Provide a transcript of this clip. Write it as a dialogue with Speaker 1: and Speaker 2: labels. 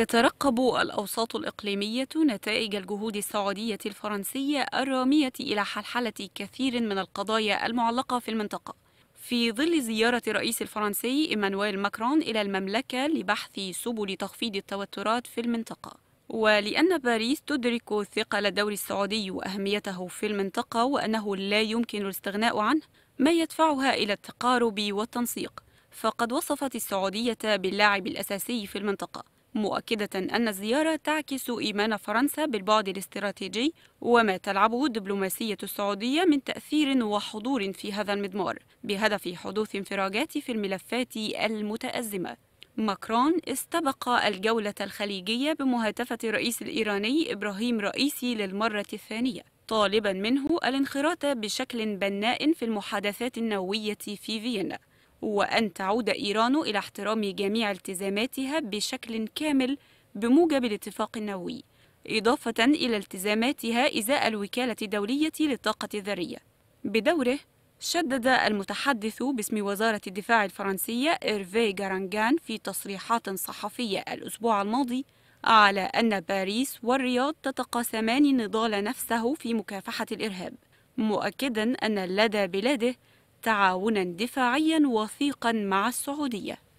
Speaker 1: تترقب الأوساط الإقليمية نتائج الجهود السعودية الفرنسية الرامية إلى حلحلة كثير من القضايا المعلقة في المنطقة في ظل زيارة الرئيس الفرنسي إيمانويل ماكرون إلى المملكة لبحث سبل تخفيض التوترات في المنطقة ولأن باريس تدرك ثقل الدور السعودي وأهميته في المنطقة وأنه لا يمكن الاستغناء عنه ما يدفعها إلى التقارب والتنسيق فقد وصفت السعودية باللاعب الأساسي في المنطقة مؤكدة أن الزيارة تعكس إيمان فرنسا بالبعد الاستراتيجي وما تلعبه الدبلوماسية السعودية من تأثير وحضور في هذا المضمار بهدف حدوث انفراجات في الملفات المتأزمة ماكرون استبق الجولة الخليجية بمهاتفة الرئيس الإيراني إبراهيم رئيسي للمرة الثانية طالبا منه الانخراط بشكل بناء في المحادثات النووية في فيينا وأن تعود إيران إلى احترام جميع التزاماتها بشكل كامل بموجب الاتفاق النووي إضافة إلى التزاماتها إزاء الوكالة الدولية للطاقة الذرية بدوره شدد المتحدث باسم وزارة الدفاع الفرنسية إيرفي جارانجان في تصريحات صحفية الأسبوع الماضي على أن باريس والرياض تتقاسمان نضال نفسه في مكافحة الإرهاب مؤكدا أن لدى بلاده تعاونا دفاعيا وثيقا مع السعودية